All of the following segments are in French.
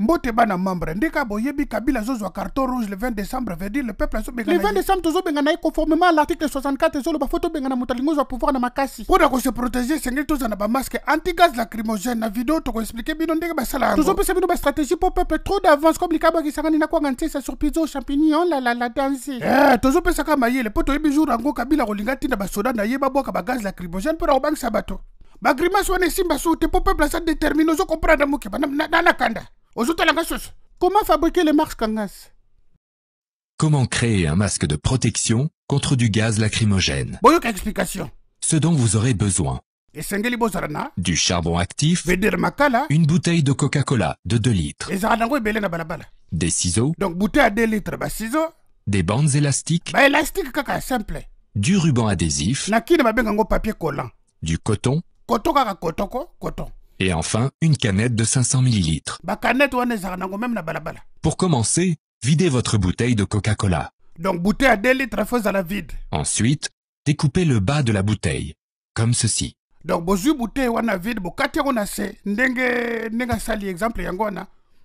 Mbote bana membre ndeka boyebi kabila azozwa carton rouge le 20 décembre veut dire le peuple azobengana le 20 décembre tozobengana benga conformément à l'article 64 ezoloba fo benga moto alingi ozwa pouvoir na makasi mpo na kose protege esengeli tozwa na anti gaz lacrymogène na video expliquer bino ba sala yango tozopesa bino stratégie pour peuple trop d'avance comme likabo akisangani na kuanga ntiesa sur au champignon la danse eh tozopesaka le mpo toyebi jour yango kabila kolinga ntina basoda na ye babwaka gaz lacrymogène pour au kobangisa sabato. bagrimase wana esimba su te pour peuple ça détermine bana na na kanda Comment fabriquer les marques en Comment créer un masque de protection contre du gaz lacrymogène explication. Ce dont vous aurez besoin. Du charbon actif, une bouteille de Coca-Cola de 2 litres, des ciseaux, donc à litres, bah, des bandes élastiques, bah, du ruban adhésif, du coton, et enfin, une canette de 500 ml. Pour commencer, videz votre bouteille de Coca-Cola. Donc à à la vide. Ensuite, découpez le bas de la bouteille, comme ceci.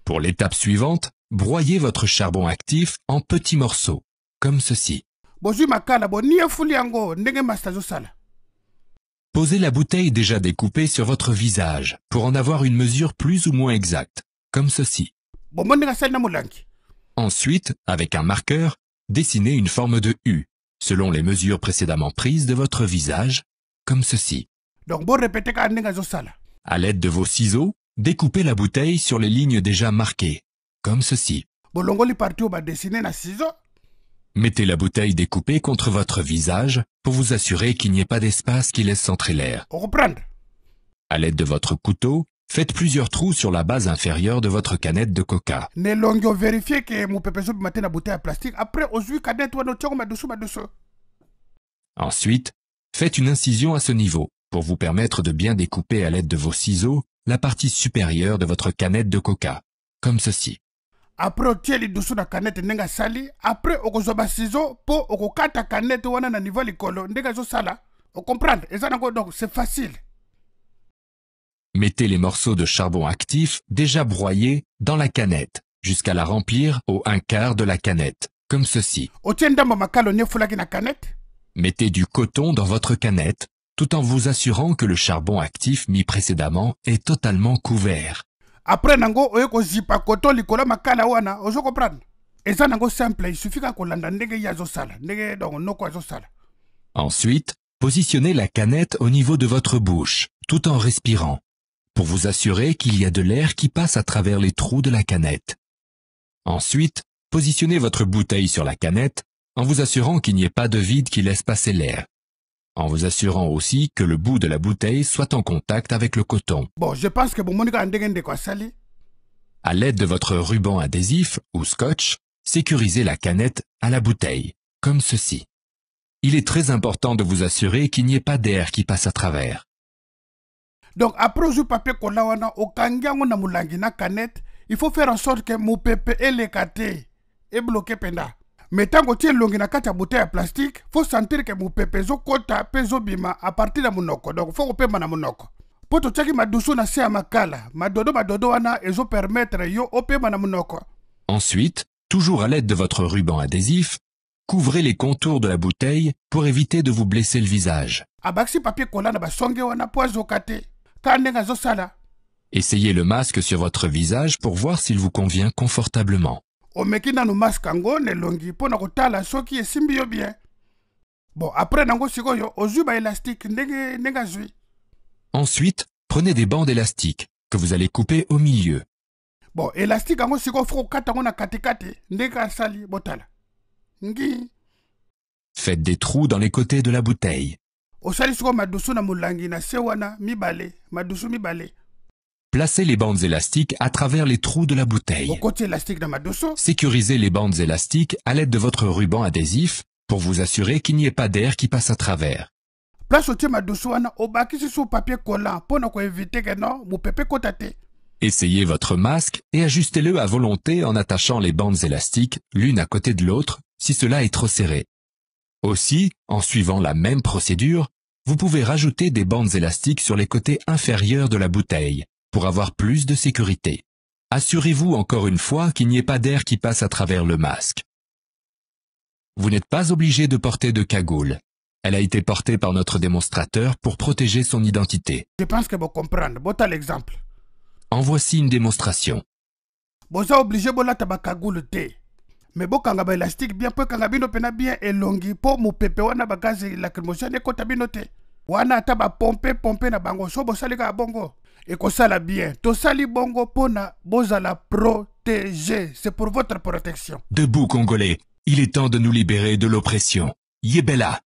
Pour l'étape suivante, broyez votre charbon actif en petits morceaux, comme ceci. Posez la bouteille déjà découpée sur votre visage pour en avoir une mesure plus ou moins exacte, comme ceci. Ensuite, avec un marqueur, dessinez une forme de U, selon les mesures précédemment prises de votre visage, comme ceci. À l'aide de vos ciseaux, découpez la bouteille sur les lignes déjà marquées, comme ceci. Mettez la bouteille découpée contre votre visage, pour vous assurer qu'il n'y ait pas d'espace qui laisse entrer l'air. À l'aide de votre couteau, faites plusieurs trous sur la base inférieure de votre canette de coca. Ensuite, faites une incision à ce niveau, pour vous permettre de bien découper à l'aide de vos ciseaux la partie supérieure de votre canette de coca, comme ceci après otie lidusu na kanete ndenge asali après okozwa basizo mpo okokata kanete wana na niveau ya likolo ndenge ezosala okomprendre eza nango donc c'est facile Mettez les morceaux de charbon actif, déjà broyés, dans la canette, jusqu'à la remplir au un quart de la canette, comme ceci. Mettez du coton dans votre canette, tout en vous assurant que le charbon actif mis précédemment est totalement couvert ensuite positionnez la canette au niveau de votre bouche tout en respirant pour vous assurer qu'il y a de l'air qui passe à travers les trous de la canette ensuite positionnez votre bouteille sur la canette en vous assurant qu'il n'y ait pas de vide qui laisse passer l'air en vous assurant aussi que le bout de la bouteille soit en contact avec le coton. Bon, je pense que quoi, À l'aide de votre ruban adhésif ou scotch, sécurisez la canette à la bouteille, comme ceci. Il est très important de vous assurer qu'il n'y ait pas d'air qui passe à travers. Donc après le papier a au na mulangi canette, il faut faire en sorte que mon pépé et l'écarté et bloqué pendant. Mais tant que elongi la kati à bouteille plastique, il faut sentir ke mopepe ezokɔta mpe ezobima apartir ya monoko donk fo na monoko mpo ma madusu na se ma dodo, ana, madodo wana permettre yo opemba na monoko ensuite toujours à l'aide de votre ruban adhésif couvrez les contours de la bouteille pour éviter de vous blesser le visage Abaxi papier na wana essayez le masque sur votre visage pour voir s'il vous convient confortablement omeki nanu masque yango longi, elongi mpo na kotala soki esimbi yo bien bon après nango sikoyo ozwi baélastike ndenge, ndenge azwi ensuite prenez des bandes élastiques que vous allez couper au milieu bon élastique, yango sikoyo fo kokata yango na katikati ndenge asali botala ngi faites des trous dans les côtés de la bouteille osali sikoyo madusu na molangi na se wana mibale madusu mibale Placez les bandes élastiques à travers les trous de la bouteille. Sécurisez les bandes élastiques à l'aide de votre ruban adhésif pour vous assurer qu'il n'y ait pas d'air qui passe à travers. Essayez votre masque et ajustez-le à volonté en attachant les bandes élastiques l'une à côté de l'autre si cela est trop serré. Aussi, en suivant la même procédure, vous pouvez rajouter des bandes élastiques sur les côtés inférieurs de la bouteille pour avoir plus de sécurité. Assurez-vous encore une fois qu'il n'y ait pas d'air qui passe à travers le masque. Vous n'êtes pas obligé de porter de cagoule. Elle a été portée par notre démonstrateur pour protéger son identité. Je pense que vous comprenez. Bon l'exemple. En voici une démonstration. Vous êtes obligé de cagoule mais bon ba élastique bien peu ekanga bino mpena bien elongi mpo mopepe wana bagaz lacrymogène ekɔta bino te wana taba pomper pompe na bango so bosali bongo la bien tosali bongo pona bozala protégé c'est pour votre protection debout congolais il est temps de nous libérer de l'oppression yebela